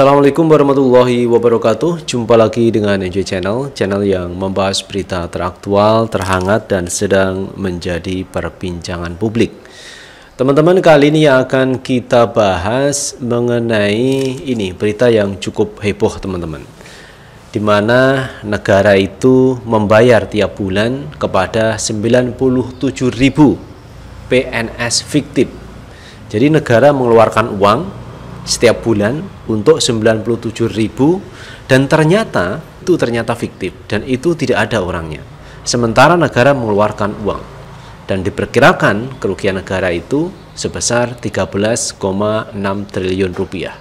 Assalamualaikum warahmatullahi wabarakatuh Jumpa lagi dengan NJ Channel Channel yang membahas berita teraktual, terhangat, dan sedang menjadi perbincangan publik Teman-teman kali ini yang akan kita bahas mengenai ini Berita yang cukup heboh teman-teman di mana negara itu membayar tiap bulan kepada 97.000 PNS fiktif. Jadi negara mengeluarkan uang setiap bulan untuk 97.000 dan ternyata itu ternyata fiktif dan itu tidak ada orangnya. Sementara negara mengeluarkan uang dan diperkirakan kerugian negara itu sebesar 13,6 triliun rupiah.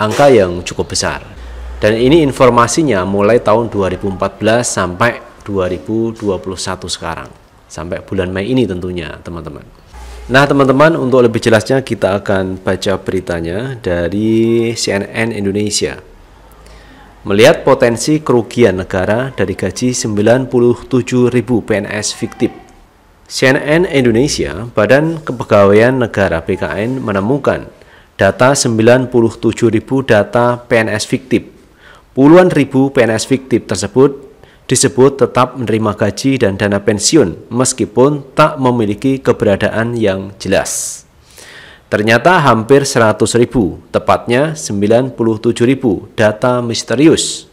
Angka yang cukup besar. Dan ini informasinya mulai tahun 2014 sampai 2021 sekarang. Sampai bulan Mei ini tentunya, teman-teman. Nah teman-teman untuk lebih jelasnya kita akan baca beritanya dari CNN Indonesia. Melihat potensi kerugian negara dari gaji 97.000 PNS fiktif. CNN Indonesia, Badan Kepegawaian Negara BKN menemukan data 97.000 data PNS fiktif. Puluhan ribu PNS fiktif tersebut disebut tetap menerima gaji dan dana pensiun meskipun tak memiliki keberadaan yang jelas. Ternyata hampir 100 ribu, tepatnya 97 ribu data misterius.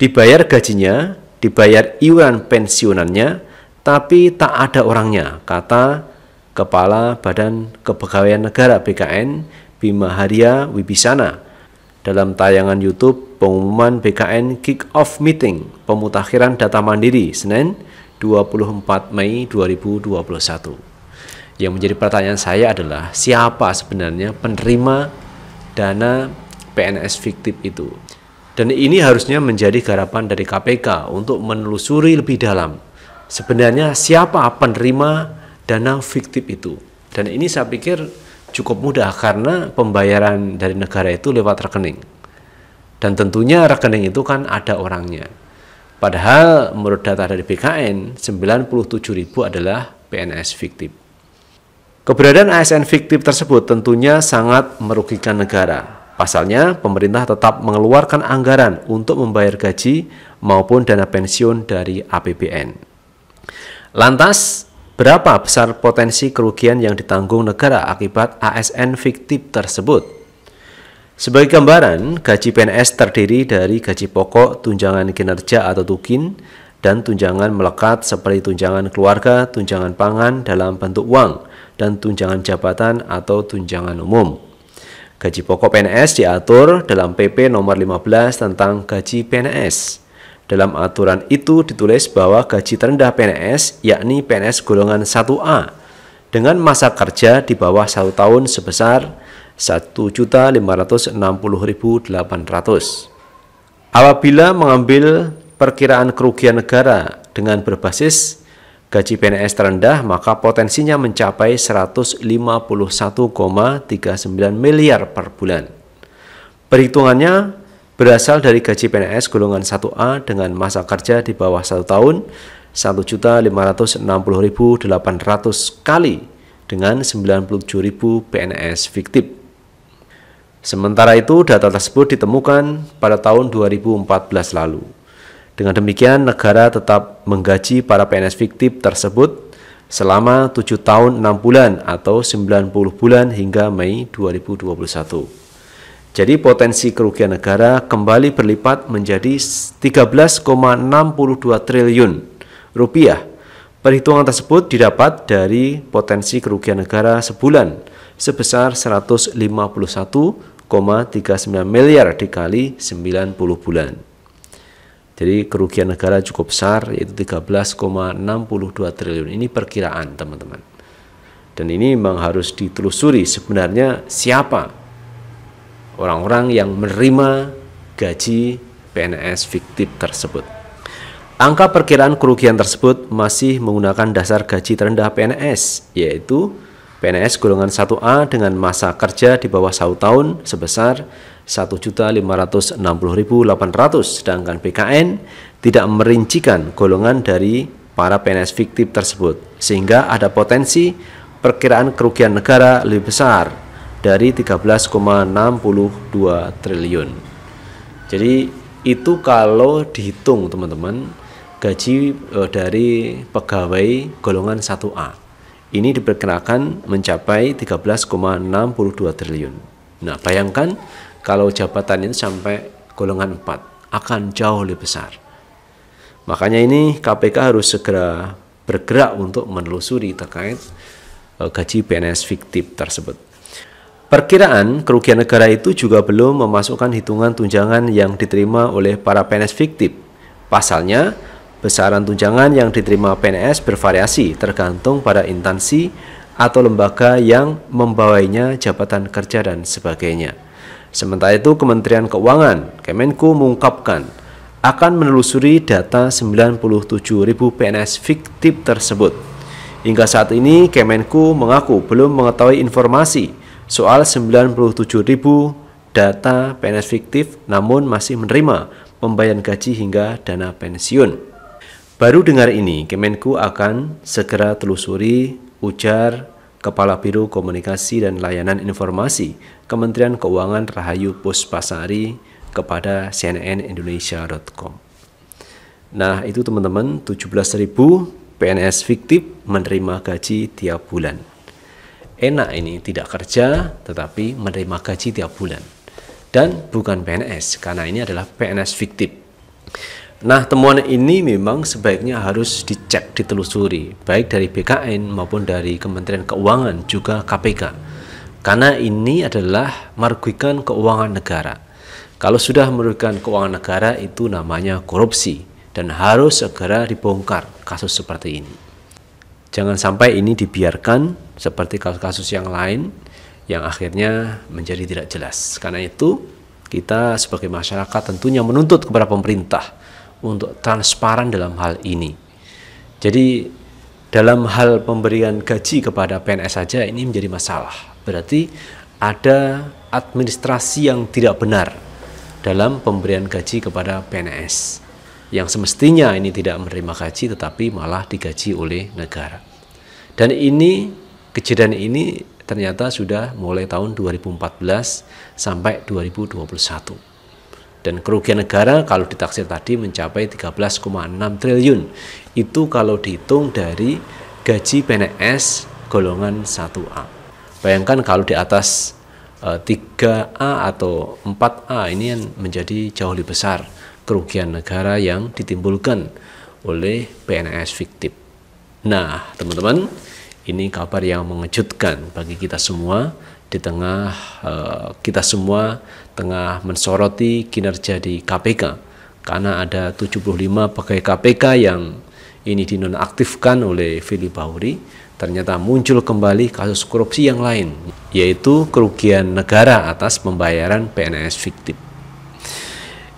Dibayar gajinya, dibayar iuran pensiunannya, tapi tak ada orangnya, kata Kepala Badan Kepegawaian Negara BKN Bima Haria Wibisana dalam tayangan YouTube pengumuman BKN Kick Off Meeting pemutakhiran data mandiri Senin 24 Mei 2021. Yang menjadi pertanyaan saya adalah siapa sebenarnya penerima dana PNS fiktif itu? Dan ini harusnya menjadi garapan dari KPK untuk menelusuri lebih dalam. Sebenarnya siapa penerima dana fiktif itu? Dan ini saya pikir cukup mudah karena pembayaran dari negara itu lewat rekening. Dan tentunya rekening itu kan ada orangnya. Padahal menurut data dari BKN, 97.000 adalah PNS fiktif. Keberadaan ASN fiktif tersebut tentunya sangat merugikan negara. Pasalnya, pemerintah tetap mengeluarkan anggaran untuk membayar gaji maupun dana pensiun dari APBN. Lantas, Berapa besar potensi kerugian yang ditanggung negara akibat ASN fiktif tersebut? Sebagai gambaran, gaji PNS terdiri dari gaji pokok, tunjangan kinerja atau tukin, dan tunjangan melekat seperti tunjangan keluarga, tunjangan pangan dalam bentuk uang, dan tunjangan jabatan atau tunjangan umum. Gaji pokok PNS diatur dalam PP nomor 15 tentang gaji PNS. Dalam aturan itu ditulis bahwa gaji terendah PNS yakni PNS golongan 1A dengan masa kerja di bawah 1 tahun sebesar 1.560.800. Apabila mengambil perkiraan kerugian negara dengan berbasis gaji PNS terendah, maka potensinya mencapai 151,39 miliar per bulan. Perhitungannya berasal dari gaji PNS golongan 1A dengan masa kerja di bawah 1 tahun 1.560.800 kali dengan 97.000 PNS fiktif. Sementara itu, data tersebut ditemukan pada tahun 2014 lalu. Dengan demikian, negara tetap menggaji para PNS fiktif tersebut selama 7 tahun 6 bulan atau 90 bulan hingga Mei 2021. Jadi potensi kerugian negara kembali berlipat menjadi 13,62 triliun rupiah. Perhitungan tersebut didapat dari potensi kerugian negara sebulan sebesar 151,39 miliar dikali 90 bulan. Jadi kerugian negara cukup besar yaitu 13,62 triliun. Ini perkiraan teman-teman. Dan ini memang harus ditelusuri sebenarnya siapa orang-orang yang menerima gaji PNS fiktif tersebut. Angka perkiraan kerugian tersebut masih menggunakan dasar gaji terendah PNS, yaitu PNS golongan 1A dengan masa kerja di bawah 1 tahun sebesar 1.560.800 sedangkan BKN tidak merincikan golongan dari para PNS fiktif tersebut sehingga ada potensi perkiraan kerugian negara lebih besar dari 13,62 triliun. Jadi itu kalau dihitung teman-teman gaji uh, dari pegawai golongan 1A. Ini diperkirakan mencapai 13,62 triliun. Nah, bayangkan kalau jabatan ini sampai golongan 4 akan jauh lebih besar. Makanya ini KPK harus segera bergerak untuk menelusuri terkait uh, gaji PNS fiktif tersebut. Perkiraan kerugian negara itu juga belum memasukkan hitungan tunjangan yang diterima oleh para PNS fiktif. Pasalnya, besaran tunjangan yang diterima PNS bervariasi tergantung pada instansi atau lembaga yang membawainya jabatan kerja dan sebagainya. Sementara itu, Kementerian Keuangan Kemenku mengungkapkan akan menelusuri data 97.000 PNS fiktif tersebut. Hingga saat ini, Kemenku mengaku belum mengetahui informasi Soal 97.000 data PNS fiktif namun masih menerima pembayaran gaji hingga dana pensiun. Baru dengar ini, Kemenku akan segera telusuri, ujar Kepala Biro Komunikasi dan Layanan Informasi Kementerian Keuangan Rahayu Puspasari kepada cnnindonesia.com. Nah, itu teman-teman 17.000 PNS fiktif menerima gaji tiap bulan enak ini tidak kerja tetapi menerima gaji tiap bulan dan bukan PNS karena ini adalah PNS fiktif. Nah, temuan ini memang sebaiknya harus dicek, ditelusuri baik dari BKN maupun dari Kementerian Keuangan juga KPK. Karena ini adalah merugikan keuangan negara. Kalau sudah merugikan keuangan negara itu namanya korupsi dan harus segera dibongkar kasus seperti ini. Jangan sampai ini dibiarkan seperti kasus-kasus yang lain yang akhirnya menjadi tidak jelas. Karena itu, kita sebagai masyarakat tentunya menuntut kepada pemerintah untuk transparan dalam hal ini. Jadi, dalam hal pemberian gaji kepada PNS saja ini menjadi masalah. Berarti ada administrasi yang tidak benar dalam pemberian gaji kepada PNS yang semestinya ini tidak menerima gaji tetapi malah digaji oleh negara. Dan ini Kejadian ini ternyata sudah mulai tahun 2014 sampai 2021. Dan kerugian negara kalau ditaksir tadi mencapai 13,6 triliun. Itu kalau dihitung dari gaji PNS golongan 1A. Bayangkan kalau di atas 3A eh, atau 4A ini yang menjadi jauh lebih besar kerugian negara yang ditimbulkan oleh PNS fiktif. Nah, teman-teman, ini kabar yang mengejutkan bagi kita semua di tengah eh, kita semua tengah mensoroti kinerja di KPK karena ada 75 pegawai KPK yang ini dinonaktifkan oleh Fili Bauri ternyata muncul kembali kasus korupsi yang lain yaitu kerugian negara atas pembayaran PNS fiktif.